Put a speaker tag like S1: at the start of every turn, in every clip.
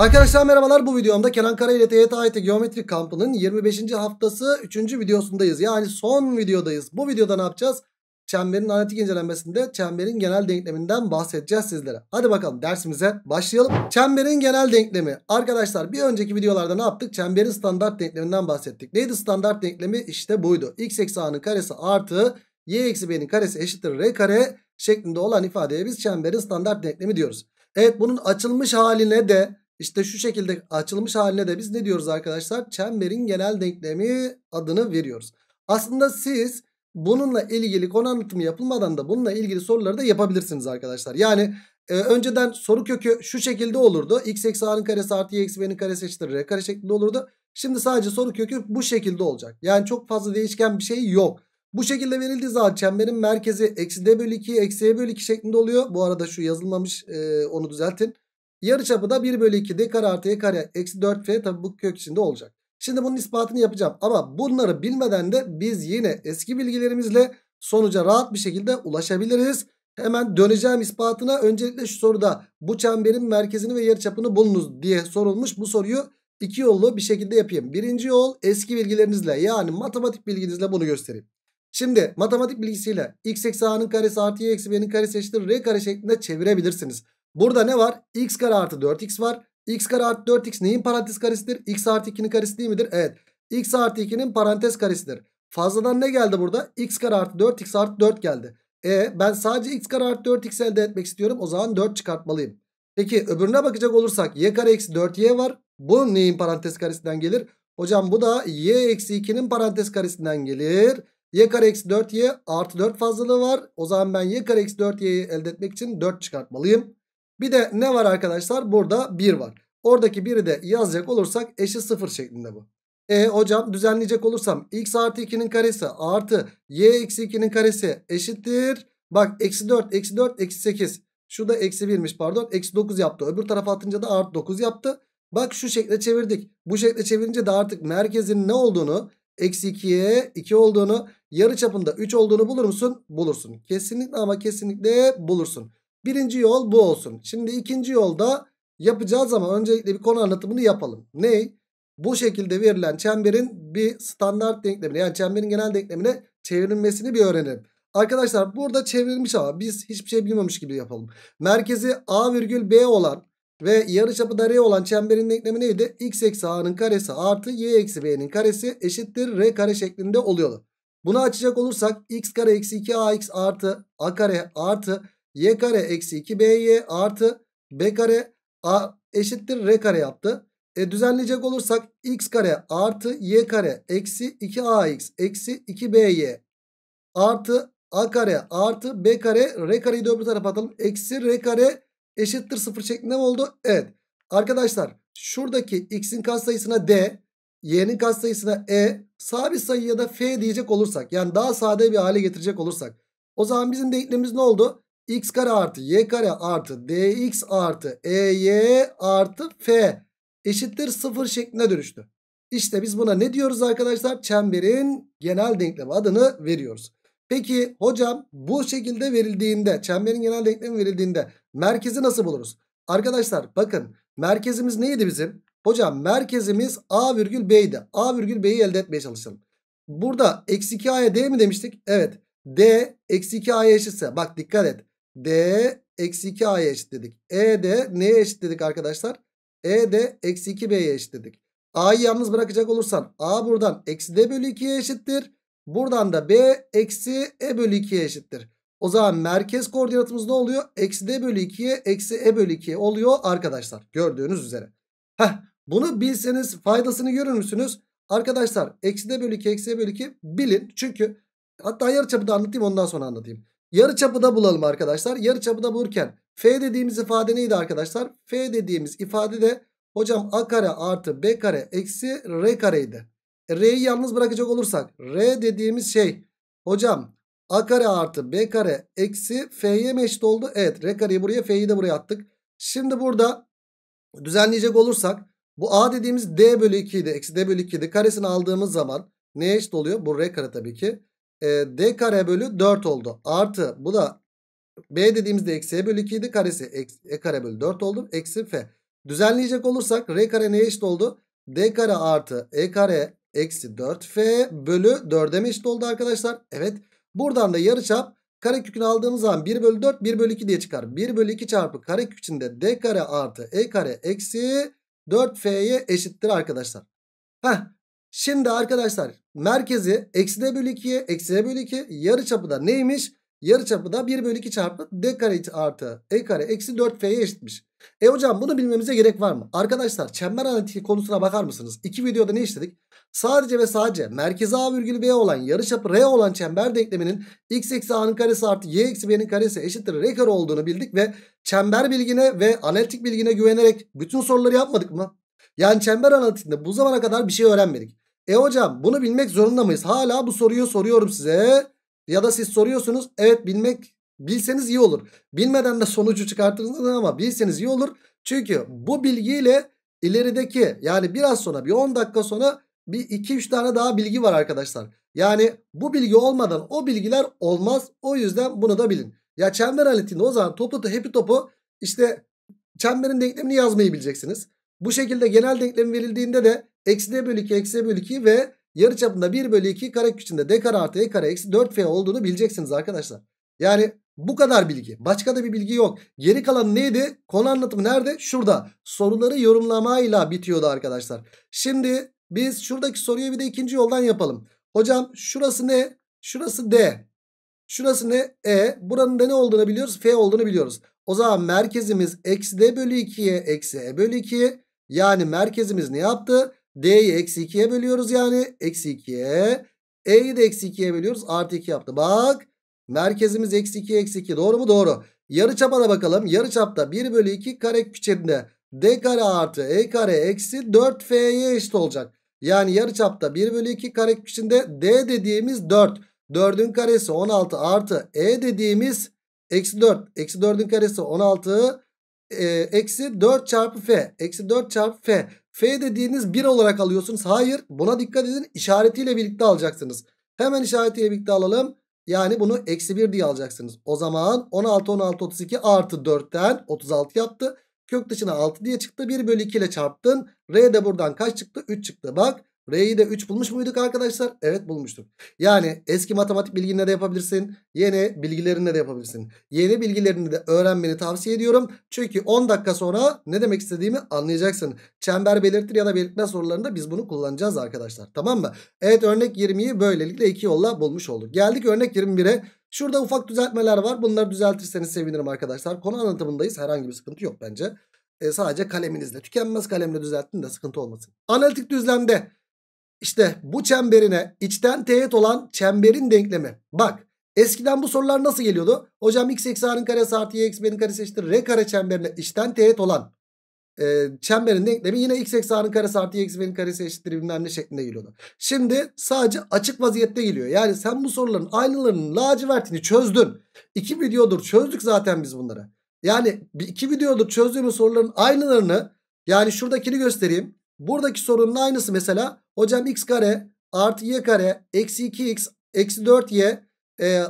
S1: Arkadaşlar merhabalar bu videomda Kenan Kara ile TYT AYT Geometri Kampı'nın 25. haftası 3. videosundayız. Yani son videodayız. Bu videoda ne yapacağız? Çemberin analitik incelenmesinde çemberin genel denkleminden bahsedeceğiz sizlere. Hadi bakalım dersimize başlayalım. Çemberin genel denklemi. Arkadaşlar bir önceki videolarda ne yaptık? Çemberin standart denkleminden bahsettik. Neydi standart denklemi? İşte buydu. x eksi a'nın karesi artı y eksi b'nin karesi eşittir r kare şeklinde olan ifadeye biz çemberin standart denklemi diyoruz. Evet bunun açılmış haline de işte şu şekilde açılmış haline de biz ne diyoruz arkadaşlar? Çemberin genel denklemi adını veriyoruz. Aslında siz bununla ilgili konu anlatımı yapılmadan da bununla ilgili soruları da yapabilirsiniz arkadaşlar. Yani e, önceden soru kökü şu şekilde olurdu. x eksi a'nın karesi artı y eksi b'nin karesi eşittir r kare şeklinde olurdu. Şimdi sadece soru kökü bu şekilde olacak. Yani çok fazla değişken bir şey yok. Bu şekilde verildiği zaman çemberin merkezi eksi d bölü 2 eksi e bölü 2 şeklinde oluyor. Bu arada şu yazılmamış e, onu düzeltin. Yarıçapı da 1 bölü 2 d kare artı e kare eksi 4f tabi bu kök içinde olacak. Şimdi bunun ispatını yapacağım ama bunları bilmeden de biz yine eski bilgilerimizle sonuca rahat bir şekilde ulaşabiliriz. Hemen döneceğim ispatına. Öncelikle şu soruda bu çemberin merkezini ve yarıçapını bulunuz diye sorulmuş. Bu soruyu iki yollu bir şekilde yapayım. Birinci yol eski bilgilerinizle yani matematik bilginizle bunu göstereyim. Şimdi matematik bilgisiyle x eksi a'nın karesi artı y eksi b'nin karesi eşittir r kare şeklinde çevirebilirsiniz. Burada ne var? X kare artı 4x var. X kare artı 4x neyin parantez karesidir? X artı 2'nin karesi değil midir? Evet. X artı 2'nin parantez karesidir. Fazladan ne geldi burada? X kare artı 4x artı 4 geldi. E ben sadece x kare artı 4x elde etmek istiyorum. O zaman 4 çıkartmalıyım. Peki öbürüne bakacak olursak y kare eksi 4y var. Bu neyin parantez karesinden gelir? Hocam bu da y eksi 2'nin parantez karesinden gelir. y kare eksi 4y artı 4 fazlalığı var. O zaman ben y kare eksi 4y'yi elde etmek için 4 çıkartmalıyım. Bir de ne var arkadaşlar? Burada 1 var. Oradaki 1'i de yazacak olursak eşit 0 şeklinde bu. E hocam düzenleyecek olursam x artı 2'nin karesi artı y eksi 2'nin karesi eşittir. Bak eksi 4, eksi 4, eksi 8. Şu da eksi 1'miş pardon. Eksi 9 yaptı. Öbür tarafa atınca da artı 9 yaptı. Bak şu şekle çevirdik. Bu şekle çevirince de artık merkezin ne olduğunu eksi 2'ye 2 olduğunu yarı çapında 3 olduğunu bulur musun? Bulursun. Kesinlikle ama kesinlikle bulursun. Birinci yol bu olsun. Şimdi ikinci yolda yapacağız ama öncelikle bir konu anlatımını yapalım. Ney? Bu şekilde verilen çemberin bir standart denklemini yani çemberin genel denklemine çevrilmesini bir öğrenelim. Arkadaşlar burada çevrilmiş ama biz hiçbir şey bilmemiş gibi yapalım. Merkezi A virgül B olan ve yarıçapı da R olan çemberin denklemi neydi? X eksi A'nın karesi artı Y eksi B'nin karesi eşittir R kare şeklinde oluyordu. Bunu açacak olursak X kare eksi 2 AX artı A kare artı y kare eksi 2by artı b kare a eşittir r kare yaptı. E, düzenleyecek olursak x kare artı y kare eksi 2ax eksi 2by artı a kare artı b kare r kareyi de öbür tarafa atalım. Eksi r kare eşittir sıfır şeklinde mi oldu? Evet. Arkadaşlar şuradaki x'in katsayısına d, y'nin katsayısına e, sabit sayı ya da f diyecek olursak yani daha sade bir hale getirecek olursak o zaman bizim denklemimiz ne oldu? x kare artı y kare artı dx artı ey artı f eşittir 0 şeklinde dönüştü. İşte biz buna ne diyoruz arkadaşlar? Çemberin genel denklemi adını veriyoruz. Peki hocam bu şekilde verildiğinde çemberin genel denklemi verildiğinde merkezi nasıl buluruz? Arkadaşlar bakın merkezimiz neydi bizim? Hocam merkezimiz A virgül B'ydi. A virgül B'yi elde etmeye çalışalım. Burada eksi 2A'ya D mi demiştik? Evet. D eksi 2A'ya eşitse bak dikkat et. D eksi 2A'ya eşit dedik. E de neye eşit arkadaşlar? E de eksi 2B'ye eşit A'yı yalnız bırakacak olursan A buradan eksi D bölü 2'ye eşittir. Buradan da B eksi E bölü 2'ye eşittir. O zaman merkez koordinatımız ne oluyor? Eksi D bölü 2'ye eksi E bölü 2'ye oluyor arkadaşlar. Gördüğünüz üzere. Heh, bunu bilseniz faydasını görür müsünüz? Arkadaşlar eksi D bölü 2 eksi E bölü 2 bilin. Çünkü hatta yarıçapı da anlatayım ondan sonra anlatayım. Yarıçapı da bulalım arkadaşlar. Yarıçapı da bulurken F dediğimiz ifade neydi arkadaşlar? F dediğimiz ifade de hocam A kare artı B kare eksi R kareydi. E, R'yi yalnız bırakacak olursak R dediğimiz şey hocam A kare artı B kare eksi F'ye mi eşit oldu? Evet R kareyi buraya F'yi de buraya attık. Şimdi burada düzenleyecek olursak bu A dediğimiz D bölü 2 idi. Eksi D bölü 2 idi. Karesini aldığımız zaman neye eşit oluyor? Bu R kare tabii ki e, d kare bölü 4 oldu. Artı bu da b dediğimizde eksi e bölü 2 idi karesi e kare bölü 4 oldu. Eksi f. Düzenleyecek olursak r kare neye eşit oldu? d kare artı e kare eksi 4f bölü 4'e mi eşit oldu arkadaşlar? Evet. Buradan da yarıçap karekükünü aldığımız zaman 1 bölü 4 1 bölü 2 diye çıkar. 1 bölü 2 çarpı karekök içinde d kare artı e kare eksi 4f'ye eşittir arkadaşlar. Heh Şimdi arkadaşlar merkezi eksine bölü 2'ye eksine bölü 2 yarı çapı da neymiş? Yarı çapı da 1 bölü 2 çarpı d kare artı e kare eksi 4f'ye eşitmiş. E hocam bunu bilmemize gerek var mı? Arkadaşlar çember analitiği konusuna bakar mısınız? İki videoda ne işledik? Sadece ve sadece merkezi A virgül B olan yarı çapı R olan çember denkleminin x eksi A'nın karesi artı y eksi B'nin karesi eşittir R kare olduğunu bildik ve çember bilgine ve analitik bilgine güvenerek bütün soruları yapmadık mı? Yani çember analitiğinde bu zamana kadar bir şey öğrenmedik. E hocam bunu bilmek zorunda mıyız? Hala bu soruyu soruyorum size. Ya da siz soruyorsunuz. Evet bilmek bilseniz iyi olur. Bilmeden de sonucu çıkartırsınız ama bilseniz iyi olur. Çünkü bu bilgiyle ilerideki yani biraz sonra bir 10 dakika sonra bir 2-3 tane daha bilgi var arkadaşlar. Yani bu bilgi olmadan o bilgiler olmaz. O yüzden bunu da bilin. Ya çember analitiğinde o zaman toplu hepi topu işte çemberin denklemini yazmayı bileceksiniz. Bu şekilde genel denklem verildiğinde de Eksi d bölü 2 eksi d bölü 2 ve yarıçapında 1 bölü 2 kare içinde d kare artı e kare eksi 4f olduğunu bileceksiniz arkadaşlar. Yani bu kadar bilgi. Başka da bir bilgi yok. Geri kalan neydi? Konu anlatımı nerede? Şurada. Soruları yorumlamayla bitiyordu arkadaşlar. Şimdi biz şuradaki soruyu bir de ikinci yoldan yapalım. Hocam şurası ne? Şurası D. Şurası ne? E. Buranın da ne olduğunu biliyoruz? F olduğunu biliyoruz. O zaman merkezimiz eksi D bölü 2'ye eksi E bölü 2. Yani merkezimiz ne yaptı? D'yi eksi 2'ye bölüyoruz yani. Eksi 2'ye. E'yi de eksi 2'ye bölüyoruz. Artı 2 yaptı. Bak. Merkezimiz eksi 2 eksi 2. Doğru mu? Doğru. Yarı çapa da bakalım. Yarı çapta 1 bölü 2 kare küçerinde. D kare artı E kare eksi 4 F'ye eşit olacak. Yani yarı çapta 1 bölü 2 kare küçüğünde D dediğimiz 4. 4'ün karesi 16 artı E dediğimiz eksi 4. Eksi 4'ün karesi 16 e, eksi 4 çarpı F. Eksi 4 çarpı F. F dediğiniz 1 olarak alıyorsunuz. Hayır buna dikkat edin işaretiyle birlikte alacaksınız. Hemen işaretiyle birlikte alalım. Yani bunu eksi 1 diye alacaksınız. O zaman 16 16 32 artı 4'ten 36 yaptı. Kök dışına 6 diye çıktı. 1 bölü 2 ile çarptın. R de buradan kaç çıktı? 3 çıktı. Bak R'yi de 3 bulmuş muyduk arkadaşlar? Evet bulmuştuk. Yani eski matematik bilginle de yapabilirsin. Yeni bilgilerinle de yapabilirsin. Yeni bilgilerini de öğrenmeni tavsiye ediyorum. Çünkü 10 dakika sonra ne demek istediğimi anlayacaksın. Çember belirtir ya da belirtme sorularında biz bunu kullanacağız arkadaşlar. Tamam mı? Evet örnek 20'yi böylelikle iki yolla bulmuş olduk. Geldik örnek 21'e. Şurada ufak düzeltmeler var. Bunları düzeltirseniz sevinirim arkadaşlar. Konu anlatımındayız. Herhangi bir sıkıntı yok bence. E, sadece kaleminizle. Tükenmez kalemle düzeltin de sıkıntı olmasın. Analitik düzlemde işte bu çemberine içten teğet olan çemberin denklemi. Bak eskiden bu sorular nasıl geliyordu? Hocam x eksi a'nın karesi artı y eksi b'nin karesi eşittir. R kare çemberine içten teğet olan e, çemberin denklemi yine x eksi a'nın karesi artı y eksi b'nin karesi eşittir bilmem ne şeklinde geliyordu. Şimdi sadece açık vaziyette geliyor. Yani sen bu soruların aynılarının lacivertini çözdün. İki videodur çözdük zaten biz bunları. Yani iki videodur çözdüğümüz soruların aynılarını yani şuradakini göstereyim. Buradaki sorunun aynısı mesela. Hocam x kare artı y kare eksi 2x eksi 4y e,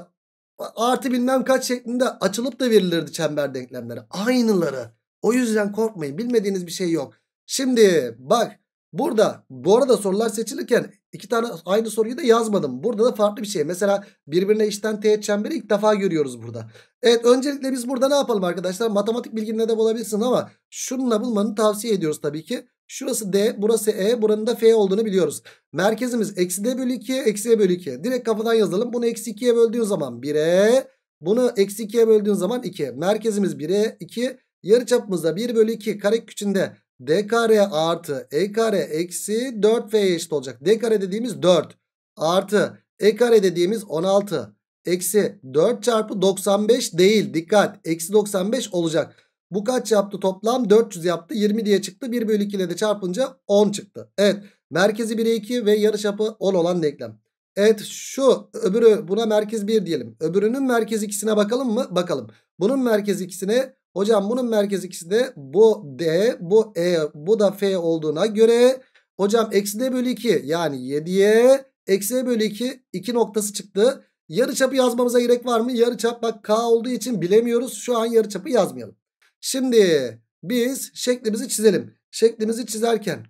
S1: artı bilmem kaç şeklinde açılıp da verilirdi çember denklemleri. Aynıları. O yüzden korkmayın. Bilmediğiniz bir şey yok. Şimdi bak Burada bu arada sorular seçilirken iki tane aynı soruyu da yazmadım. Burada da farklı bir şey. Mesela birbirine işten teğet çemberi ilk defa görüyoruz burada. Evet öncelikle biz burada ne yapalım arkadaşlar? Matematik bilginle de bulabilirsin ama şununla bulmanı tavsiye ediyoruz tabii ki. Şurası D, burası E, buranın da F olduğunu biliyoruz. Merkezimiz eksi D bölü 2, eksi E bölü 2. Direkt kafadan yazalım. Bunu eksi 2'ye böldüğün zaman 1'e, bunu eksi 2'ye böldüğün zaman 2. Merkezimiz 1'e, 2. Yarıçapımız da 1 bölü 2 kare küçünde. D kare artı E kare eksi 4V'ye eşit olacak. D kare dediğimiz 4 artı E kare dediğimiz 16 eksi 4 çarpı 95 değil. Dikkat eksi 95 olacak. Bu kaç yaptı toplam? 400 yaptı. 20 diye çıktı. 1 bölü 2 ile de çarpınca 10 çıktı. Evet merkezi 1'e 2 ve yarıçapı 10 olan denklem. Evet şu öbürü buna merkez 1 diyelim. Öbürünün merkez ikisine bakalım mı? Bakalım. Bunun merkez ikisine Hocam bunun merkez ikisi de bu D, bu E, bu da F olduğuna göre hocam eksi D bölü 2 yani 7'ye eksi E bölü 2 2 noktası çıktı. Yarıçapı yazmamıza gerek var mı? Yarıçap bak K olduğu için bilemiyoruz. Şu an yarıçapı yazmayalım. Şimdi biz şeklimizi çizelim. Şeklimizi çizerken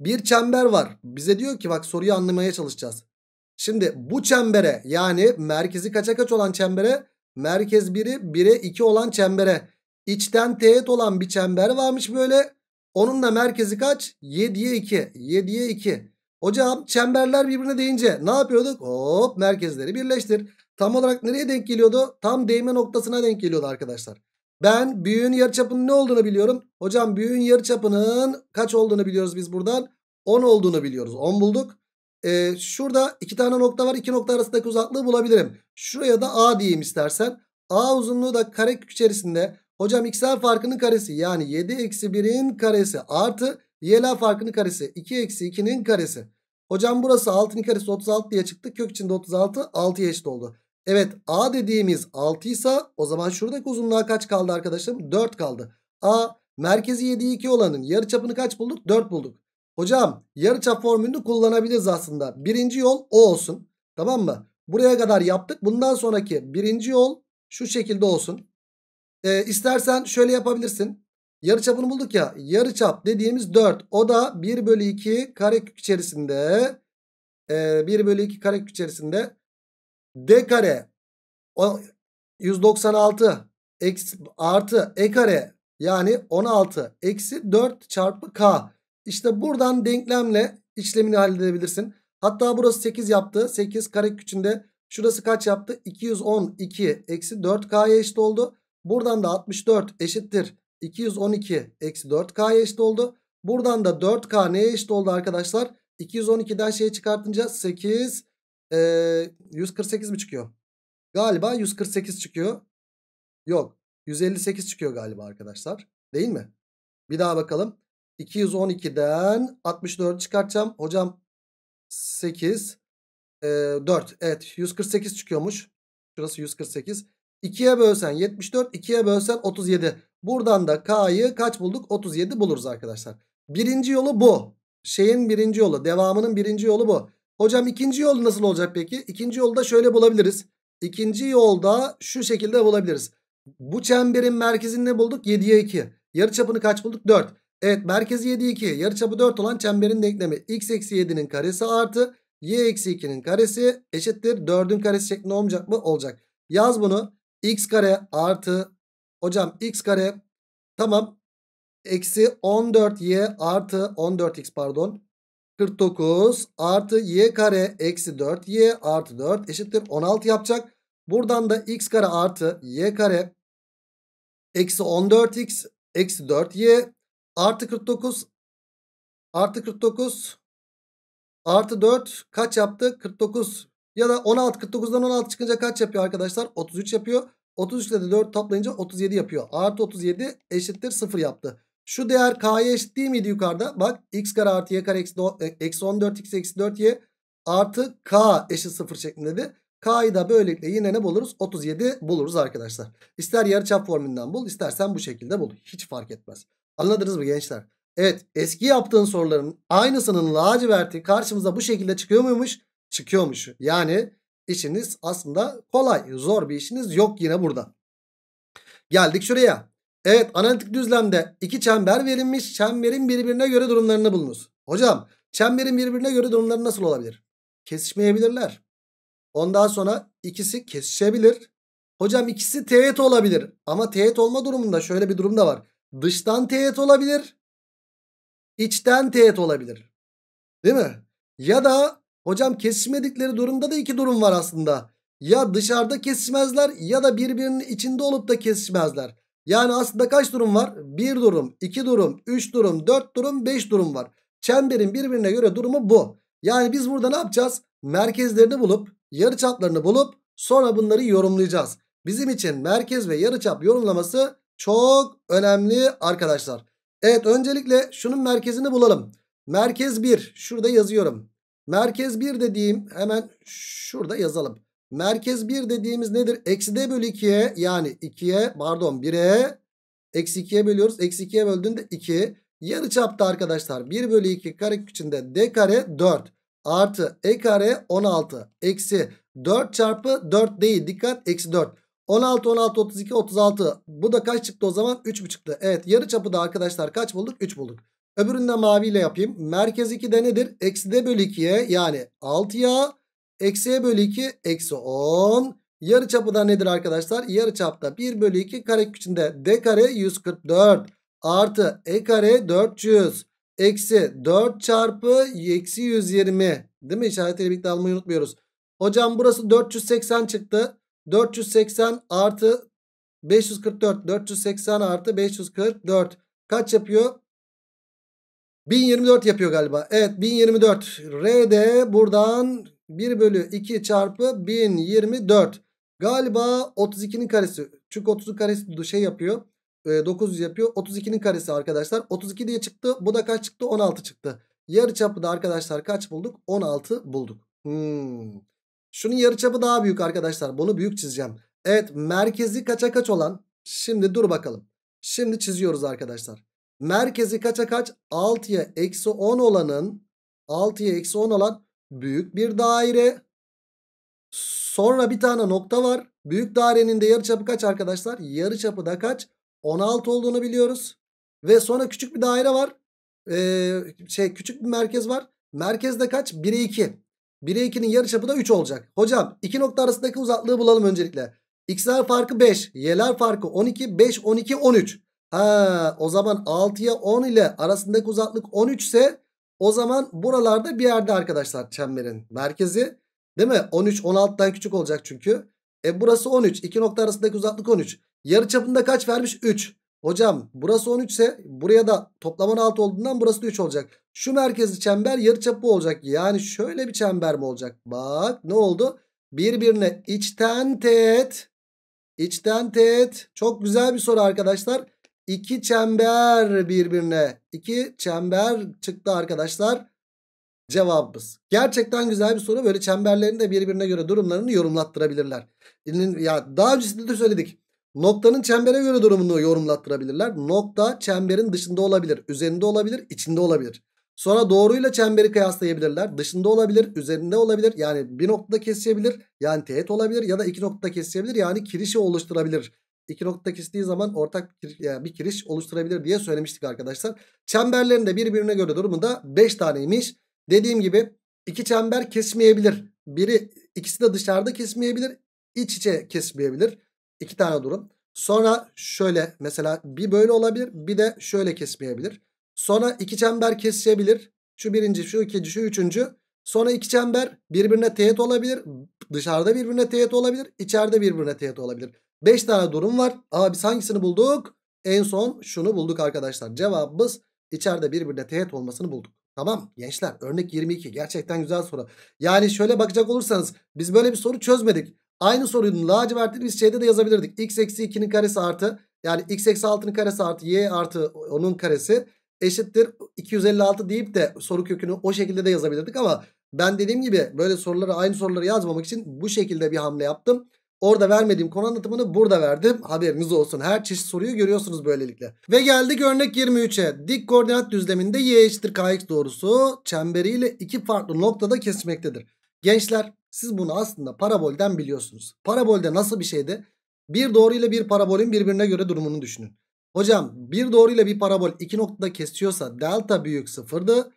S1: bir çember var. Bize diyor ki bak soruyu anlamaya çalışacağız. Şimdi bu çembere yani merkezi kaça kaç olan çembere Merkez 1'i 1'e 2 olan çembere. içten teğet olan bir çember varmış böyle. Onun da merkezi kaç? 7'ye 2. 7'ye 2. Hocam çemberler birbirine değince ne yapıyorduk? Hop merkezleri birleştir. Tam olarak nereye denk geliyordu? Tam değme noktasına denk geliyordu arkadaşlar. Ben büyüğün yarıçapının ne olduğunu biliyorum. Hocam büyüğün yarıçapının kaç olduğunu biliyoruz biz buradan? 10 olduğunu biliyoruz. 10 bulduk e, şurada iki tane nokta var. İki nokta arasındaki uzaklığı bulabilirim. Şuraya da A diyeyim istersen. A uzunluğu da karekök içerisinde hocam x'ler farkının karesi yani 7 eksi 1'in karesi artı y'ler farkının karesi 2 eksi 2'nin karesi. Hocam burası 6'nın karesi 36 diye çıktı. Kök içinde 36 6'ya eşit oldu. Evet A dediğimiz 6 ise o zaman şuradaki uzunluğa kaç kaldı arkadaşım? 4 kaldı. A merkezi 7 2 olanın yarı çapını kaç bulduk? 4 bulduk. Hocam yarıçap formülünü kullanabiliriz aslında. Birinci yol o olsun. Tamam mı? Buraya kadar yaptık. Bundan sonraki birinci yol şu şekilde olsun. Ee, istersen şöyle yapabilirsin. Yarıçapını bulduk ya. Yarıçap dediğimiz 4. O da 1 bölü 2 karekök içerisinde. E, 1 bölü 2 karekök içerisinde. D kare. O, 196 eksi, artı e kare. Yani 16 eksi 4 çarpı k. İşte buradan denklemle işlemini halledebilirsin. Hatta burası 8 yaptı. 8 kare kareköküçünde şurası kaç yaptı? 212 eksi 4K'ya eşit oldu. Buradan da 64 eşittir. 212 eksi 4K'ya eşit oldu. Buradan da 4K neye eşit oldu arkadaşlar? 212'den şey çıkartınca 8 e, 148 mi çıkıyor? Galiba 148 çıkıyor. Yok 158 çıkıyor galiba arkadaşlar. Değil mi? Bir daha bakalım. 212'den 64 çıkartacağım. Hocam 8 e, 4 evet 148 çıkıyormuş. Şurası 148. 2'ye bölsen 74 2'ye bölsen 37. Buradan da K'yı kaç bulduk? 37 buluruz arkadaşlar. Birinci yolu bu. Şeyin birinci yolu devamının birinci yolu bu. Hocam ikinci yolu nasıl olacak peki? İkinci yolda şöyle bulabiliriz. İkinci yolda şu şekilde bulabiliriz. Bu çemberin merkezini ne bulduk? 7'ye 2. Yarı çapını kaç bulduk? 4. Evet merkezi 7 2 yarıçapı 4 olan çemberin denklemi x eksi 7'nin karesi artı y eksi 2'nin karesi eşittir 4'ün karesi şeklinde olmayacak mı? Olacak. Yaz bunu x kare artı hocam x kare tamam eksi 14y artı 14x pardon 49 artı y kare eksi 4y artı 4 eşittir 16 yapacak. Buradan da x kare artı y kare eksi 14x eksi 4y Artı 49 artı 49 artı 4 kaç yaptı? 49 ya da 16 49'dan 16 çıkınca kaç yapıyor arkadaşlar? 33 yapıyor. 33 ile de 4 toplayınca 37 yapıyor. Artı 37 eşittir 0 yaptı. Şu değer k'ya eşit değil miydi yukarıda? Bak x kare artı y kare eksi 14 e, x eksi 4 y artı k eşit 0 şeklinde de k'yı da böylelikle yine ne buluruz? 37 buluruz arkadaşlar. İster yarıçap formülünden bul istersen bu şekilde bul. Hiç fark etmez. Anladınız mı gençler? Evet eski yaptığın soruların aynısının laciverti karşımıza bu şekilde çıkıyor muymuş? Çıkıyormuş. Yani işiniz aslında kolay. Zor bir işiniz yok yine burada. Geldik şuraya. Evet analitik düzlemde iki çember verilmiş. Çemberin birbirine göre durumlarını bulunuz. Hocam çemberin birbirine göre durumları nasıl olabilir? Kesişmeyebilirler. Ondan sonra ikisi kesişebilir. Hocam ikisi teğet olabilir. Ama teğet olma durumunda şöyle bir durum da var. Dıştan teğet olabilir. İçten teğet olabilir. Değil mi? Ya da hocam kesmedikleri durumda da iki durum var aslında. Ya dışarıda kesmezler ya da birbirinin içinde olup da kesmezler. Yani aslında kaç durum var? Bir durum, iki durum, üç durum, dört durum, beş durum var. Çemberin birbirine göre durumu bu. Yani biz burada ne yapacağız? Merkezlerini bulup, yarıçaplarını bulup sonra bunları yorumlayacağız. Bizim için merkez ve yarıçap yorumlaması çok önemli arkadaşlar. Evet öncelikle şunun merkezini bulalım. Merkez 1 şurada yazıyorum. Merkez 1 dediğim hemen şurada yazalım. Merkez 1 dediğimiz nedir? Eksi d bölü 2'ye yani 2'ye pardon 1'e eksi 2'ye bölüyoruz. Eksi 2'ye böldüğünde 2. Yarı çapta arkadaşlar 1 bölü 2 kare içinde d kare 4 artı e kare 16 eksi 4 çarpı 4 değil dikkat eksi 4. 16, 16, 32, 36. Bu da kaç çıktı o zaman? 3 3,5 çıktı. Evet yarı çapı da arkadaşlar kaç bulduk? 3 bulduk. Öbüründe maviyle yapayım. Merkez de nedir? Eksi d bölü 2'ye yani 6'ya eksiye bölü 2 eksi 10. Yarı çapı da nedir arkadaşlar? Yarı çapta 1 bölü 2 kare içinde d kare 144 artı e kare 400 eksi 4 çarpı eksi 120 değil mi? İşaretiyle birlikte almayı unutmuyoruz. Hocam burası 480 çıktı. 480 artı 544. 480 artı 544. Kaç yapıyor? 1024 yapıyor galiba. Evet 1024. R de buradan 1 bölü 2 çarpı 1024. Galiba 32'nin karesi. Çünkü 30'un karesi şey yapıyor. 900 ee, yapıyor. 32'nin karesi arkadaşlar. 32 diye çıktı. Bu da kaç çıktı? 16 çıktı. Yarı çapı da arkadaşlar kaç bulduk? 16 bulduk. Hmm. Şunun yarıçapı daha büyük arkadaşlar. Bunu büyük çizeceğim. Evet merkezi kaça kaç olan. Şimdi dur bakalım. Şimdi çiziyoruz arkadaşlar. Merkezi kaça kaç? 6'ya eksi 10 olanın 6'ya eksi 10 olan büyük bir daire. Sonra bir tane nokta var. Büyük dairenin de yarıçapı kaç arkadaşlar? Yarıçapı da kaç? 16 olduğunu biliyoruz. Ve sonra küçük bir daire var. Ee, şey küçük bir merkez var. Merkez de kaç? 1'e 2. 1'e 2'nin yarıçapı da 3 olacak. Hocam iki nokta arasındaki uzaklığı bulalım öncelikle. X'ler farkı 5. Y'ler farkı 12. 5, 12, 13. Ha, o zaman 6'ya 10 ile arasındaki uzaklık 13 ise o zaman buralarda bir yerde arkadaşlar çemberin merkezi. Değil mi? 13 16'dan küçük olacak çünkü. E burası 13. İki nokta arasındaki uzaklık 13. Yarı çapında kaç vermiş? 3. Hocam burası 13 ise buraya da toplamın 6 olduğundan burası da 3 olacak. Şu merkezi çember yarıçapı olacak. Yani şöyle bir çember mi olacak? Bak ne oldu? Birbirine içten teğet. İçten teğet. Çok güzel bir soru arkadaşlar. İki çember birbirine. iki çember çıktı arkadaşlar. Cevabımız. Gerçekten güzel bir soru. Böyle çemberlerin de birbirine göre durumlarını yorumlattırabilirler. Ya daha öncesinde de söyledik. Noktanın çembere göre durumunu yorumlattırabilirler. Nokta çemberin dışında olabilir, üzerinde olabilir, içinde olabilir. Sonra doğruyla çemberi kıyaslayabilirler. Dışında olabilir, üzerinde olabilir. Yani bir noktada kesişebilir. Yani teğet olabilir ya da iki noktada kesişebilir. Yani kirişi oluşturabilir. İki noktada kesiştiği zaman ortak yani bir kiriş oluşturabilir diye söylemiştik arkadaşlar. Çemberlerin de birbirine göre durumunda da 5 taneymiş. Dediğim gibi iki çember kesmeyebilir. Biri ikisi de dışarıda kesmeyebilir, iç içe kesmeyebilir. İki tane durum. Sonra şöyle mesela bir böyle olabilir bir de şöyle kesmeyebilir. Sonra iki çember kesebilir. Şu birinci, şu ikinci, şu üçüncü. Sonra iki çember birbirine teğet olabilir. Dışarıda birbirine teğet olabilir. içeride birbirine teğet olabilir. Beş tane durum var. Abi biz hangisini bulduk? En son şunu bulduk arkadaşlar. Cevabımız içeride birbirine teğet olmasını bulduk. Tamam gençler örnek 22 gerçekten güzel soru. Yani şöyle bakacak olursanız biz böyle bir soru çözmedik. Aynı sorunun lacivertini biz şeyde de yazabilirdik. X eksi 2'nin karesi artı yani x eksi 6'nın karesi artı y artı onun karesi eşittir 256 deyip de soru kökünü o şekilde de yazabilirdik ama ben dediğim gibi böyle soruları aynı soruları yazmamak için bu şekilde bir hamle yaptım. Orada vermediğim konu anlatımını burada verdim. Haberiniz olsun. Her çeşit soruyu görüyorsunuz böylelikle. Ve geldik örnek 23'e. Dik koordinat düzleminde y eşittir kx doğrusu çemberiyle iki farklı noktada kesmektedir. Gençler siz bunu aslında parabolden biliyorsunuz. Parabolde nasıl bir şeydi? Bir doğru ile bir parabolün birbirine göre durumunu düşünün. Hocam bir doğru ile bir parabol iki noktada kesiyorsa delta büyük sıfırdı.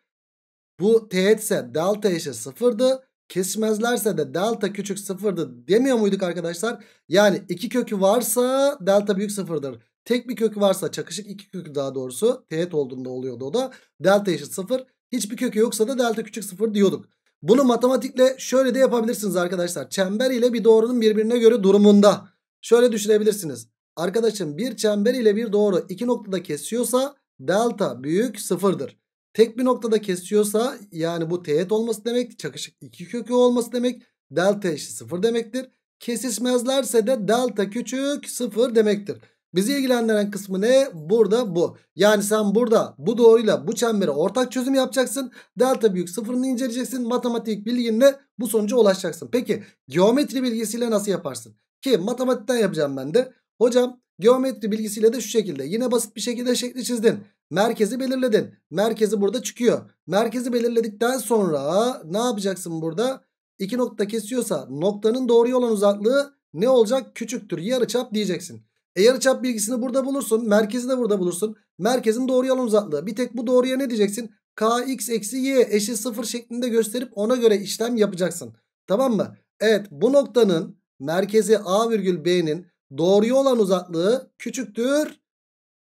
S1: Bu teğetse delta eşit sıfırdı. Kesmezlerse de delta küçük sıfırdı demiyor muyduk arkadaşlar? Yani iki kökü varsa delta büyük sıfırdır. Tek bir kökü varsa çakışık iki kökü daha doğrusu teğet olduğunda oluyordu o da. Delta eşit sıfır. Hiçbir kökü yoksa da delta küçük sıfır diyorduk. Bunu matematikle şöyle de yapabilirsiniz arkadaşlar. Çember ile bir doğrunun birbirine göre durumunda. Şöyle düşünebilirsiniz. Arkadaşım bir çember ile bir doğru iki noktada kesiyorsa delta büyük sıfırdır. Tek bir noktada kesiyorsa yani bu teğet olması demek çakışık iki kökü olması demek delta eşit sıfır demektir. Kesişmezlerse de delta küçük sıfır demektir. Bizi ilgilendiren kısmı ne? Burada bu. Yani sen burada bu doğruyla bu çembere ortak çözüm yapacaksın. Delta büyük sıfırını inceleyeceksin. Matematik bilginle bu sonuca ulaşacaksın. Peki geometri bilgisiyle nasıl yaparsın? Ki matematikten yapacağım ben de. Hocam geometri bilgisiyle de şu şekilde. Yine basit bir şekilde şekli çizdin. Merkezi belirledin. Merkezi burada çıkıyor. Merkezi belirledikten sonra ne yapacaksın burada? İki nokta kesiyorsa noktanın doğruya olan uzaklığı ne olacak? Küçüktür yarıçap diyeceksin. E yarıçap bilgisini burada bulursun. Merkezi de burada bulursun. Merkezin doğruya yan uzaklığı. Bir tek bu doğruya ne diyeceksin? Kx eksi y eşit sıfır şeklinde gösterip ona göre işlem yapacaksın. Tamam mı? Evet bu noktanın merkezi A virgül B'nin doğruya olan uzaklığı küçüktür.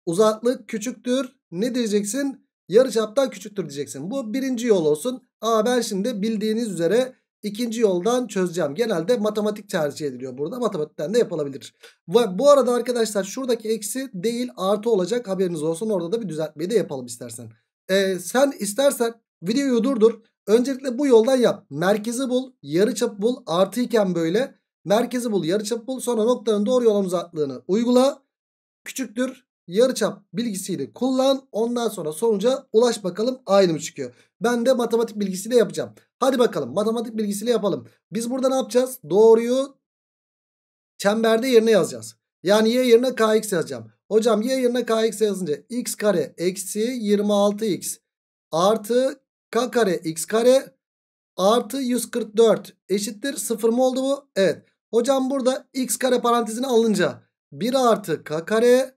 S1: Uzaklık küçüktür. Ne diyeceksin? Yarıçaptan küçüktür diyeceksin. Bu birinci yol olsun. Aa ben şimdi bildiğiniz üzere İkinci yoldan çözeceğim. Genelde matematik tercih ediliyor burada. Matematikten de yapılabilir. Ve bu arada arkadaşlar şuradaki eksi değil artı olacak. Haberiniz olsun. Orada da bir düzeltmeyi de yapalım istersen. Ee, sen istersen videoyu durdur. Öncelikle bu yoldan yap. Merkezi bul, yarıçap bul, artı iken böyle. Merkezi bul, yarıçap bul. Sonra noktanın doğru yol uzaklığını uygula. Küçüktür. Yarıçap bilgisiyle kullan. Ondan sonra sonuca ulaş bakalım aynı mı çıkıyor. Ben de matematik bilgisiyle yapacağım. Hadi bakalım matematik bilgisiyle yapalım. Biz burada ne yapacağız? Doğruyu çemberde yerine yazacağız. Yani y yerine kx yazacağım. Hocam y yerine kx yazınca x kare eksi 26x artı k kare x kare artı 144 eşittir sıfır mı oldu bu? Evet. Hocam burada x kare parantezini alınca 1 artı k kare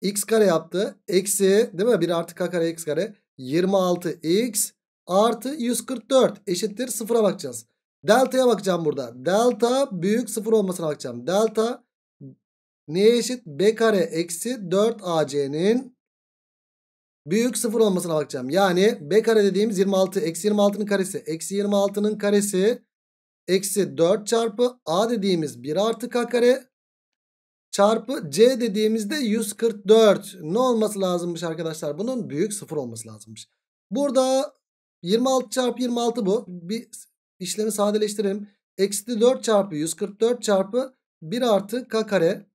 S1: x kare yaptı. Eksi değil mi? 1 artı k kare x kare 26x artı 144 eşittir sıfıra bakacağız. Delta'ya bakacağım burada. Delta büyük sıfır olmasına bakacağım. Delta neye eşit? B kare eksi 4AC'nin büyük sıfır olmasına bakacağım. Yani B kare dediğimiz 26. Eksi 26'nın karesi. Eksi 26'nın karesi. Eksi 4 çarpı A dediğimiz 1 artı K kare çarpı C dediğimizde 144. Ne olması lazımmış arkadaşlar? Bunun büyük sıfır olması lazımmış. Burada 26 çarpı 26 bu. Bir işlemi sadeleştirelim. Eksi 4 çarpı 144 çarpı 1 artı k kare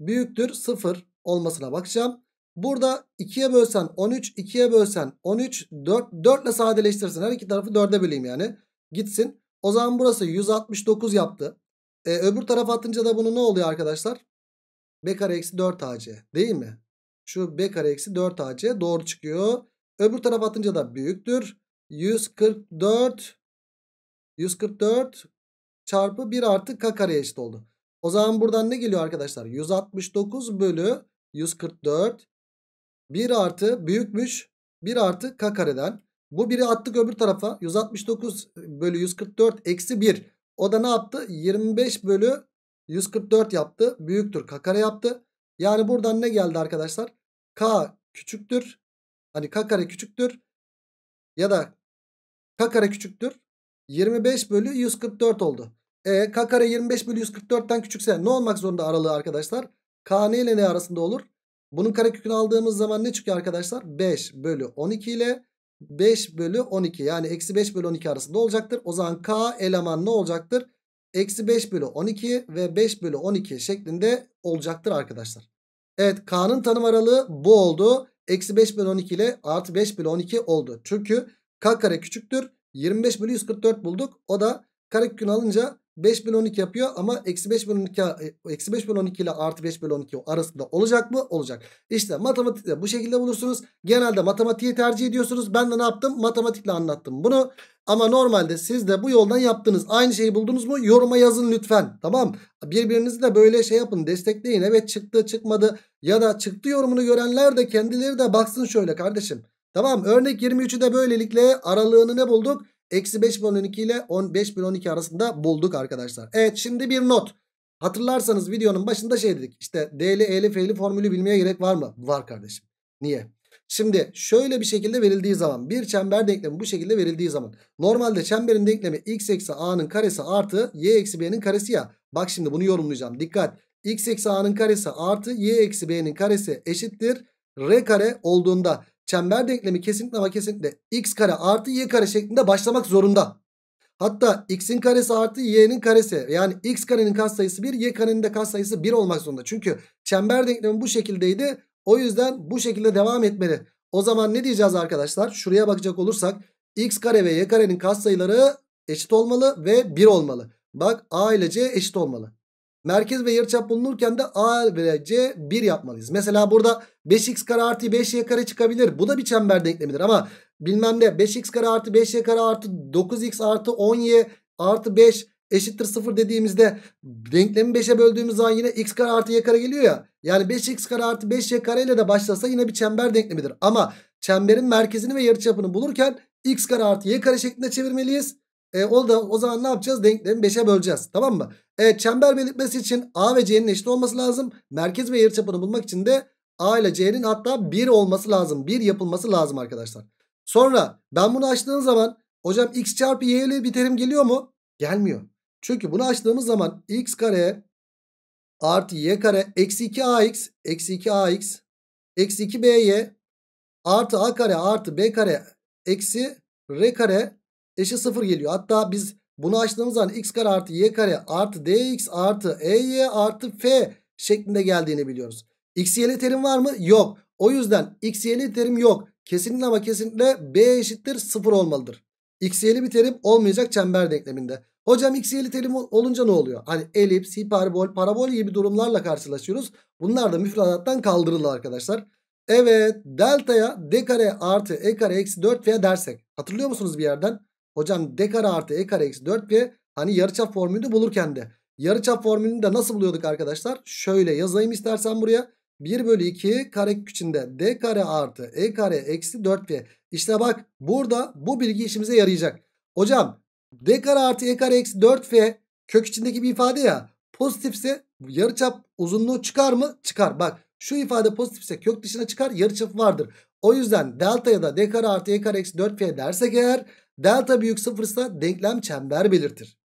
S1: büyüktür 0 olmasına bakacağım. Burada 2'ye bölsen 13, 2'ye bölsen 13, 4, 4 ile sadeleştirsin. Her iki tarafı 4'e böleyim yani. Gitsin. O zaman burası 169 yaptı. Ee, öbür tarafa atınca da bunu ne oluyor arkadaşlar? B kare eksi 4 AC değil mi? Şu B kare eksi 4 AC doğru çıkıyor. Öbür tarafa atınca da büyüktür. 144 144 çarpı 1 artı k kare eşit oldu. O zaman buradan ne geliyor arkadaşlar? 169 bölü 144 1 artı büyükmüş 1 artı k kareden. Bu biri attık öbür tarafa. 169 bölü 144 eksi 1. O da ne yaptı? 25 bölü 144 yaptı. Büyüktür k kare yaptı. Yani buradan ne geldi arkadaşlar? k küçüktür. Hani k kare küçüktür. Ya da k kare küçüktür. 25 bölü 144 oldu. E k kare 25 bölü 144'ten küçükse ne olmak zorunda aralığı arkadaşlar? K ne ile ne arasında olur? Bunun karekökünü aldığımız zaman ne çıkıyor arkadaşlar? 5 bölü 12 ile 5 bölü 12 yani eksi 5 bölü 12 arasında olacaktır. O zaman k eleman ne olacaktır? Eksi 5 bölü 12 ve 5 bölü 12 şeklinde olacaktır arkadaşlar. Evet k'nın tanım aralığı bu oldu. Eksi 5 bölü 12 ile artı 5 bölü 12 oldu. Çünkü k kare küçüktür. 25 bölü 144 bulduk. O da kare kökünü alınca 5 bölü 12 yapıyor ama eksi 5 bölü 12, ile artı 5 bölü 12 arasında olacak mı? Olacak. İşte matematikte bu şekilde bulursunuz. Genelde matematiği tercih ediyorsunuz. Ben de ne yaptım? Matematikle anlattım bunu. Ama normalde siz de bu yoldan yaptınız. Aynı şeyi buldunuz mu? Yoruma yazın lütfen. Tamam. Birbirinizi de böyle şey yapın. Destekleyin. Evet çıktı çıkmadı. Ya da çıktı yorumunu görenler de kendileri de baksın şöyle kardeşim. Tamam. Örnek 23'ü de böylelikle aralığını ne bulduk? Eksi 5 bin 12 ile 15 bin 12 arasında bulduk arkadaşlar. Evet şimdi bir not. Hatırlarsanız videonun başında şey dedik. İşte D'li, E'li, F'li formülü bilmeye gerek var mı? Var kardeşim. Niye? Şimdi şöyle bir şekilde verildiği zaman bir çember denklemi bu şekilde verildiği zaman normalde çemberin denklemi x eksi a'nın karesi artı y eksi b'nin karesi ya. Bak şimdi bunu yorumlayacağım. Dikkat. x eksi a'nın karesi artı y eksi b'nin karesi eşittir r kare olduğunda çember denklemi kesinlikle ama kesinlikle x kare artı y kare şeklinde başlamak zorunda. Hatta x'in karesi artı y'nin karesi yani x karenin katsayısı 1 y karenin de katsayısı 1 olmak zorunda. Çünkü çember denklemi bu şekildeydi. O yüzden bu şekilde devam etmeli. O zaman ne diyeceğiz arkadaşlar? Şuraya bakacak olursak x kare ve y karenin katsayıları eşit olmalı ve 1 olmalı. Bak a ile c eşit olmalı. Merkez ve yarıçap bulunurken de A ve C 1 yapmalıyız. Mesela burada 5x kare artı 5y kare çıkabilir. Bu da bir çember denklemidir ama bilmem ne 5x kare artı 5y kare artı 9x artı 10y artı 5 eşittir 0 dediğimizde denklemi 5'e böldüğümüz zaman yine x kare artı y kare geliyor ya. Yani 5x kare artı 5y kare ile de başlasa yine bir çember denklemidir. Ama çemberin merkezini ve yarıçapını bulurken x kare artı y kare şeklinde çevirmeliyiz. E, o da o zaman ne yapacağız? Denklemi 5'e böleceğiz. Tamam mı? Evet çember belirtmesi için A ve C'nin eşit olması lazım. Merkez ve yarıçapını bulmak için de A ile C'nin hatta 1 olması lazım. 1 yapılması lazım arkadaşlar. Sonra ben bunu açtığım zaman hocam x çarpı y ile bir terim geliyor mu? Gelmiyor. Çünkü bunu açtığımız zaman x kare artı y kare eksi 2ax eksi 2ax eksi 2by artı a kare artı b kare eksi r kare eşit 0 geliyor. Hatta biz bunu açtığımız zaman x kare artı y kare artı dx artı ey artı f şeklinde geldiğini biliyoruz. X y'li terim var mı? Yok. O yüzden x y'li terim yok. Kesinlikle ama kesinlikle b eşittir 0 olmalıdır. X y'li bir terim olmayacak çember denkleminde. Hocam x y'li terim olunca ne oluyor? Hani elips, hiperbol, parabol gibi durumlarla karşılaşıyoruz. Bunlar da müfredattan kaldırıldı arkadaşlar. Evet deltaya d kare artı e kare eksi 4 veya dersek. Hatırlıyor musunuz bir yerden? Hocam d kare artı e kare eksi 4 pi hani yarıçap formülünü de bulurken de. Yarıçap formülünü de nasıl buluyorduk arkadaşlar? Şöyle yazayım istersen buraya. 1 bölü 2 kare içinde d kare artı e kare eksi 4 pi. İşte bak burada bu bilgi işimize yarayacak. Hocam d kare artı e kare eksi 4p kök içindeki bir ifade ya pozitifse yarıçap uzunluğu çıkar mı? Çıkar. Bak şu ifade pozitifse kök dışına çıkar yarıçap vardır. O yüzden delta ya da d kare artı e kare eksi 4p dersek eğer Delta büyük sıfırsa denklem çember belirtir.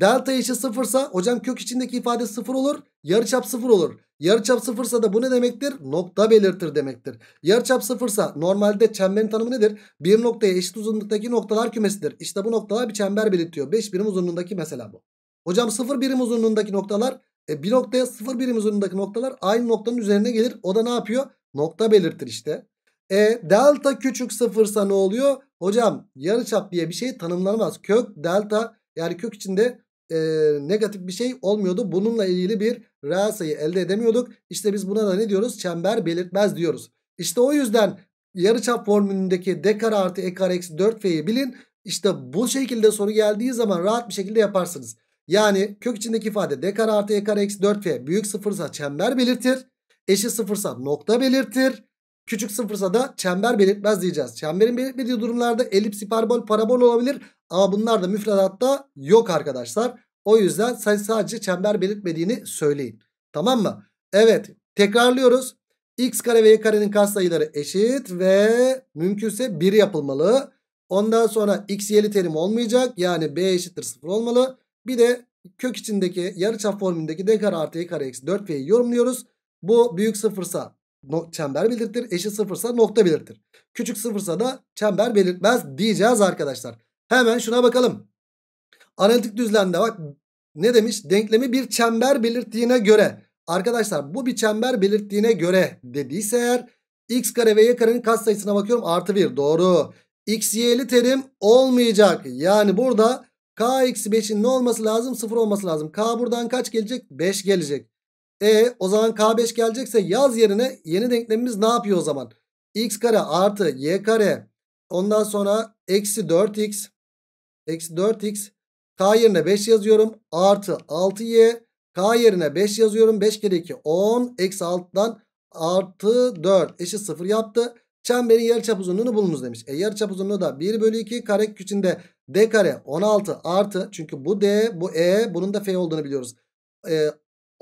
S1: Delta eşi sıfırsa hocam kök içindeki ifade sıfır olur. Yarıçap sıfır olur. Yarıçap sıfırsa da bu ne demektir? Nokta belirtir demektir. Yarıçap sıfırsa normalde çemberin tanımı nedir? Bir noktaya eşit uzunluktaki noktalar kümesidir. İşte bu noktalar bir çember belirtiyor. 5 birim uzunluğundaki mesela bu. Hocam sıfır birim uzunluğundaki noktalar e, bir noktaya sıfır birim uzunluğundaki noktalar aynı noktanın üzerine gelir. O da ne yapıyor? Nokta belirtir işte. E, delta küçük sıfırsa ne oluyor? Hocam yarıçap diye bir şey tanımlanamaz. Kök delta yani kök içinde e, negatif bir şey olmuyordu. Bununla ilgili bir reel sayı elde edemiyorduk. İşte biz buna da ne diyoruz? Çember belirtmez diyoruz. İşte o yüzden yarıçap formülündeki d kare artı e kare eksi 4f'yi bilin. İşte bu şekilde soru geldiği zaman rahat bir şekilde yaparsınız. Yani kök içindeki ifade d kare artı e kare eksi 4f büyük sıfırsa çember belirtir. Eşi sıfırsa nokta belirtir. Küçük sıfırsa da çember belirtmez diyeceğiz. Çemberin belirtmediği durumlarda elips, hiperbol, parabol olabilir. Ama bunlar da müfredatta yok arkadaşlar. O yüzden sadece çember belirtmediğini söyleyin. Tamam mı? Evet tekrarlıyoruz. X kare ve Y karenin katsayıları eşit ve mümkünse 1 yapılmalı. Ondan sonra X Y'li terim olmayacak. Yani B eşittir 0 olmalı. Bir de kök içindeki yarıçap formundaki D kare artı Y kare x 4P'yi yorumluyoruz. Bu büyük sıfırsa no çember belirtir. Eşi sıfırsa nokta belirtir. Küçük sıfırsa da çember belirtmez diyeceğiz arkadaşlar. Hemen şuna bakalım. Analitik düzlemde bak ne demiş? Denklemi bir çember belirttiğine göre. Arkadaşlar bu bir çember belirttiğine göre dediyse eğer x kare ve y karenin katsayısına bakıyorum artı 1 doğru. x y'li terim olmayacak. Yani burada k eksi 5'in ne olması lazım? 0 olması lazım. k buradan kaç gelecek? 5 gelecek. E o zaman K5 gelecekse yaz yerine yeni denklemimiz ne yapıyor o zaman? X kare artı Y kare ondan sonra eksi 4X eksi 4X K yerine 5 yazıyorum artı 6Y K yerine 5 yazıyorum 5 kere 2 10 eksi 6'dan artı 4 eşit 0 yaptı. Çemberin yarıçap uzunluğunu bulunuz demiş. E yarıçap uzunluğu da 1 bölü 2 kare içinde d kare 16 artı çünkü bu d bu e bunun da f olduğunu biliyoruz. E,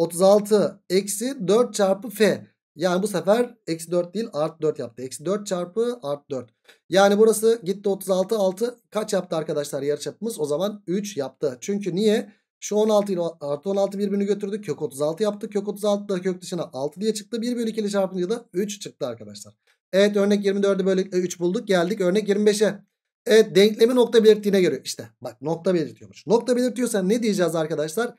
S1: 36 eksi 4 çarpı f. Yani bu sefer eksi 4 değil art 4 yaptı. Eksi 4 çarpı art 4. Yani burası gitti 36 6 kaç yaptı arkadaşlar yarıçapımız? O zaman 3 yaptı. Çünkü niye? Şu 16 ile artı 16 birbirini götürdü. Kök 36 yaptı. Kök 36 da kök dışına 6 diye çıktı. 1 bölü 2 ile çarpınca da 3 çıktı arkadaşlar. Evet örnek 24'ü böyle 3 bulduk. Geldik örnek 25'e. Evet denklemi nokta belirttiğine göre işte bak nokta belirtiyormuş. Nokta belirtiyorsa ne diyeceğiz arkadaşlar?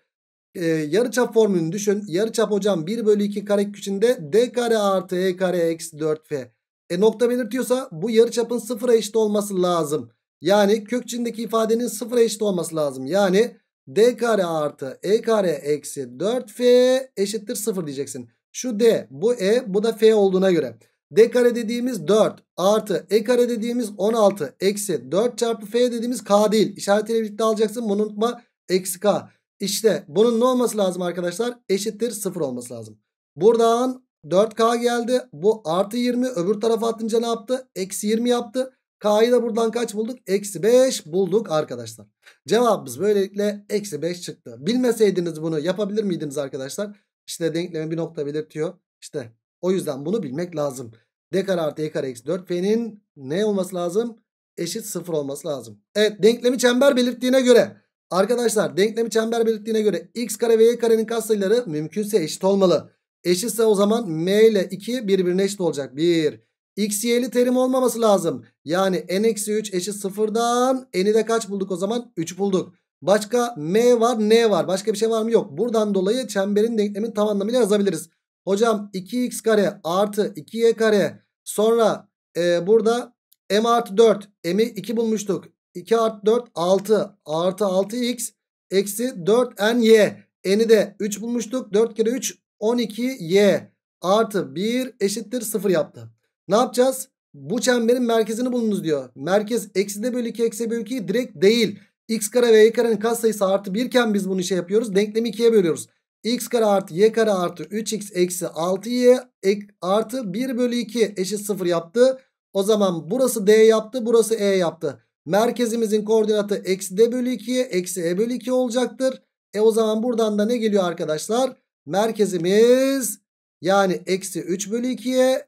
S1: e, çap formülünü düşün. yarı çap hocam 1 bölü 2 kare içinde d kare artı e kare eksi 4f. E nokta belirtiyorsa bu yarı çapın sıfıra eşit olması lazım. Yani kök içindeki ifadenin sıfıra eşit olması lazım. Yani d kare artı e kare eksi 4f eşittir sıfır diyeceksin. Şu d bu e bu da f olduğuna göre. d kare dediğimiz 4 artı e kare dediğimiz 16 eksi 4 çarpı f dediğimiz k değil. İşaretiyle birlikte alacaksın bunu unutma eksi k. İşte bunun ne olması lazım arkadaşlar? Eşittir 0 olması lazım. Buradan 4K geldi. Bu artı 20 öbür tarafa atınca ne yaptı? Eksi 20 yaptı. K'yı da buradan kaç bulduk? Eksi 5 bulduk arkadaşlar. Cevabımız böylelikle eksi 5 çıktı. Bilmeseydiniz bunu yapabilir miydiniz arkadaşlar? İşte denklemi bir nokta belirtiyor. İşte o yüzden bunu bilmek lazım. D kare artı E kare eksi 4P'nin ne olması lazım? Eşit 0 olması lazım. Evet denklemi çember belirttiğine göre Arkadaşlar denklemi çember belirttiğine göre x kare ve y karenin katsayıları mümkünse eşit olmalı. Eşitse o zaman m ile 2 birbirine eşit olacak. 1. x y'li terim olmaması lazım. Yani n-3 eşit 0'dan n'i de kaç bulduk o zaman? 3 bulduk. Başka m var n var. Başka bir şey var mı? Yok. Buradan dolayı çemberin denklemin tam anlamıyla yazabiliriz. Hocam 2x kare artı 2y kare sonra e, burada m artı 4 m'i 2 bulmuştuk. 2 artı 4 6 artı 6x eksi 4ny. N'i de 3 bulmuştuk. 4 kere 3 12y artı 1 eşittir 0 yaptı. Ne yapacağız? Bu çemberin merkezini bulunuz diyor. Merkez eksi de bölü 2 eksi bölü 2 direkt değil. x kare ve y karenin katsayısı artı 1 iken biz bunu şey yapıyoruz. Denklemi 2'ye bölüyoruz. x kare artı y kare artı 3x eksi 6y ek, artı 1 bölü 2 eşit 0 yaptı. O zaman burası d yaptı burası e yaptı. Merkezimizin koordinatı eksi d bölü 2'ye eksi e bölü 2 olacaktır. E o zaman buradan da ne geliyor arkadaşlar? Merkezimiz yani eksi 3 bölü 2'ye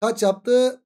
S1: kaç yaptı?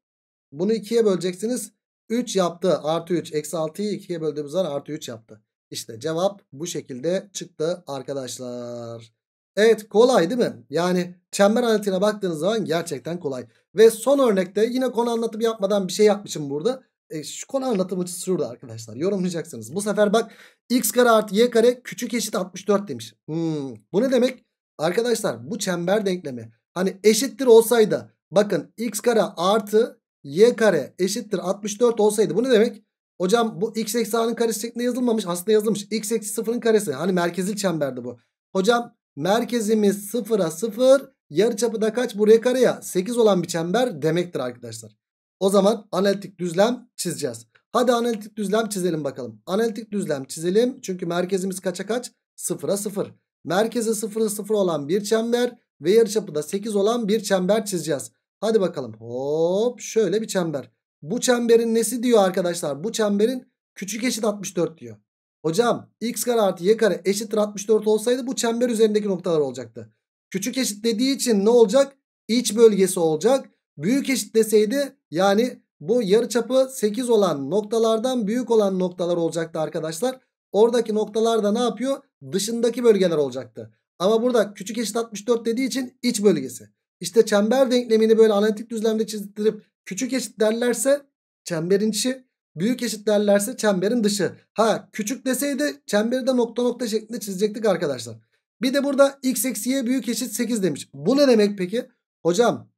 S1: Bunu 2'ye böleceksiniz. 3 yaptı artı 3. Eksi 6'yı 2'ye böldüğümüz zaman artı 3 yaptı. İşte cevap bu şekilde çıktı arkadaşlar. Evet kolay değil mi? Yani çember analitiğine baktığınız zaman gerçekten kolay. Ve son örnekte yine konu anlatımı yapmadan bir şey yapmışım burada. E, şu konu anlatım açısı şurada arkadaşlar. Yorumlayacaksınız. Bu sefer bak x kare artı y kare küçük eşit 64 demiş. Hmm, bu ne demek? Arkadaşlar bu çember denklemi. Hani eşittir olsaydı bakın x kare artı y kare eşittir 64 olsaydı bu ne demek? Hocam bu x eksi a'nın karesi şeklinde yazılmamış. Aslında yazılmış. x eksi sıfırın karesi. Hani merkezil çemberdi bu. Hocam merkezimiz sıfıra sıfır. Yarıçapı da kaç? Buraya kare ya? 8 olan bir çember demektir arkadaşlar. O zaman analitik düzlem çizeceğiz. Hadi analitik düzlem çizelim bakalım. Analitik düzlem çizelim. Çünkü merkezimiz kaça kaç? Sıfıra sıfır. Merkezi sıfıra sıfır olan bir çember ve yarıçapı da 8 olan bir çember çizeceğiz. Hadi bakalım. Hop şöyle bir çember. Bu çemberin nesi diyor arkadaşlar? Bu çemberin küçük eşit 64 diyor. Hocam x kare artı y kare eşittir 64 olsaydı bu çember üzerindeki noktalar olacaktı. Küçük eşit dediği için ne olacak? İç bölgesi olacak. Büyük eşit deseydi yani bu yarıçapı 8 olan noktalardan büyük olan noktalar olacaktı arkadaşlar. Oradaki noktalar da ne yapıyor? Dışındaki bölgeler olacaktı. Ama burada küçük eşit 64 dediği için iç bölgesi. İşte çember denklemini böyle analitik düzlemde çizdirip küçük eşit derlerse çemberin içi, büyük eşit derlerse çemberin dışı. Ha küçük deseydi çemberi de nokta nokta şeklinde çizecektik arkadaşlar. Bir de burada x eksi y büyük eşit 8 demiş. Bu ne demek peki? Hocam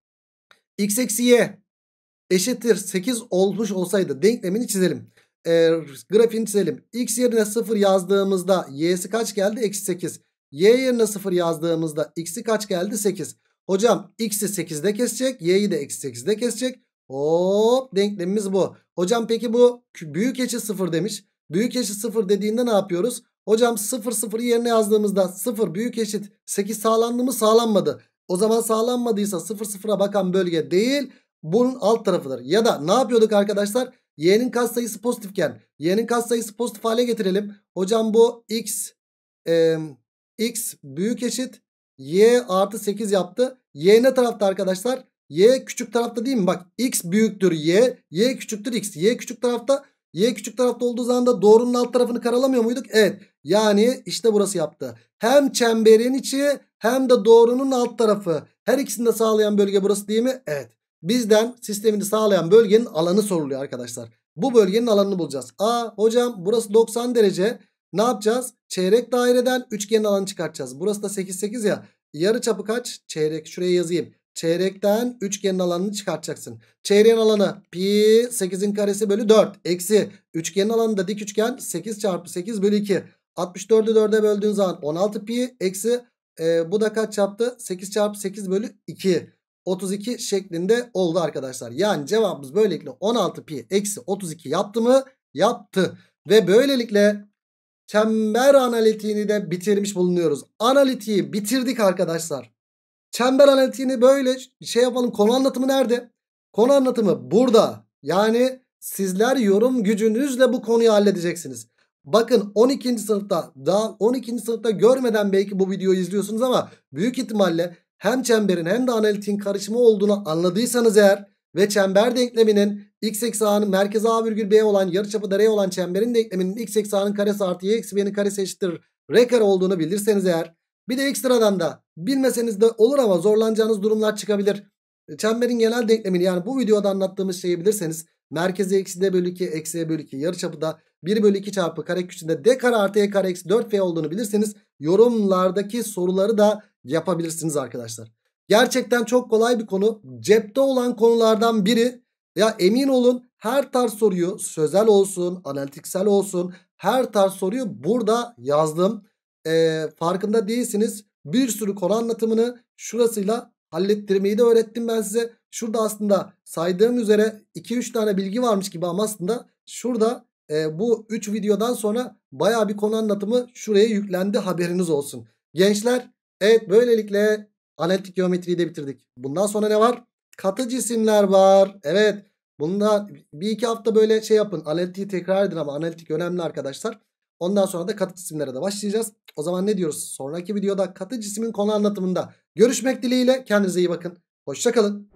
S1: x eksi y eşittir 8 olmuş olsaydı denklemini çizelim. E, grafiğini çizelim. x yerine 0 yazdığımızda y'si kaç geldi? Eksi 8. y yerine 0 yazdığımızda x'i kaç geldi? 8. Hocam x'i 8'de kesecek. y'yi de eksi 8'de kesecek. Hop denklemimiz bu. Hocam peki bu büyük eşit 0 demiş. Büyük eşit 0 dediğinde ne yapıyoruz? Hocam 0 0 yerine yazdığımızda 0 büyük eşit 8 sağlandı mı sağlanmadı. O zaman sağlanmadıysa 0 sıfıra bakan bölge değil bunun alt tarafıdır. Ya da ne yapıyorduk arkadaşlar? Y'nin katsayısı pozitifken y'nin katsayısı pozitif hale getirelim. Hocam bu x e, x büyük eşit y artı 8 yaptı. Y ne tarafta arkadaşlar? Y küçük tarafta değil mi? Bak x büyüktür y. Y küçüktür x. Y küçük tarafta. Y küçük tarafta olduğu zaman da doğrunun alt tarafını karalamıyor muyduk? Evet. Yani işte burası yaptı. Hem çemberin içi hem de doğrunun alt tarafı. Her ikisini de sağlayan bölge burası değil mi? Evet. Bizden sistemini sağlayan bölgenin alanı soruluyor arkadaşlar. Bu bölgenin alanını bulacağız. A hocam burası 90 derece. Ne yapacağız? Çeyrek daireden üçgenin alanı çıkartacağız. Burası da 8 8 ya. Yarı çapı kaç? Çeyrek. Şuraya yazayım. Çeyrekten üçgenin alanını çıkartacaksın. Çeyreğin alanı pi 8'in karesi bölü 4 eksi üçgenin alanı da dik üçgen 8 çarpı 8 bölü 2. 64'ü 4'e böldüğün zaman 16 pi eksi e, bu da kaç yaptı? 8 çarpı 8 bölü 2. 32 şeklinde oldu arkadaşlar. Yani cevabımız böylelikle 16 pi eksi 32 yaptı mı? Yaptı. Ve böylelikle çember analitiğini de bitirmiş bulunuyoruz. Analitiği bitirdik arkadaşlar. Çember analitiğini böyle şey yapalım. Konu anlatımı nerede? Konu anlatımı burada. Yani sizler yorum gücünüzle bu konuyu halledeceksiniz. Bakın 12. sınıfta daha 12. sınıfta görmeden belki bu videoyu izliyorsunuz ama büyük ihtimalle hem çemberin hem de analitin karışımı olduğunu anladıysanız eğer ve çember denkleminin x eksi merkez a virgül b olan yarıçapı da r olan çemberin denkleminin x eksi karesi artı y eksi b'nin karesi eşittir r kare olduğunu bilirseniz eğer bir de ekstradan da bilmeseniz de olur ama zorlanacağınız durumlar çıkabilir. E, çemberin genel denklemini yani bu videoda anlattığımız şeyi bilirseniz merkezi eksi d bölü 2 eksi e bölü 2 yarıçapı da 1 bölü 2 çarpı kare küçüğünde d kare artı e kare eksi 4f olduğunu bilirseniz yorumlardaki soruları da yapabilirsiniz arkadaşlar. Gerçekten çok kolay bir konu. Cepte olan konulardan biri. Ya emin olun her tarz soruyu sözel olsun, analitiksel olsun her tarz soruyu burada yazdım. Ee, farkında değilsiniz. Bir sürü konu anlatımını şurasıyla hallettirmeyi de öğrettim ben size. Şurada aslında saydığım üzere 2-3 tane bilgi varmış gibi ama aslında şurada e, bu 3 videodan sonra baya bir konu anlatımı şuraya yüklendi haberiniz olsun. Gençler evet böylelikle analitik geometriyi de bitirdik. Bundan sonra ne var? Katı cisimler var. Evet bunda bir iki hafta böyle şey yapın analitiği tekrar edin ama analitik önemli arkadaşlar. Ondan sonra da katı cisimlere de başlayacağız. O zaman ne diyoruz? Sonraki videoda katı cismin konu anlatımında görüşmek dileğiyle kendinize iyi bakın. Hoşçakalın.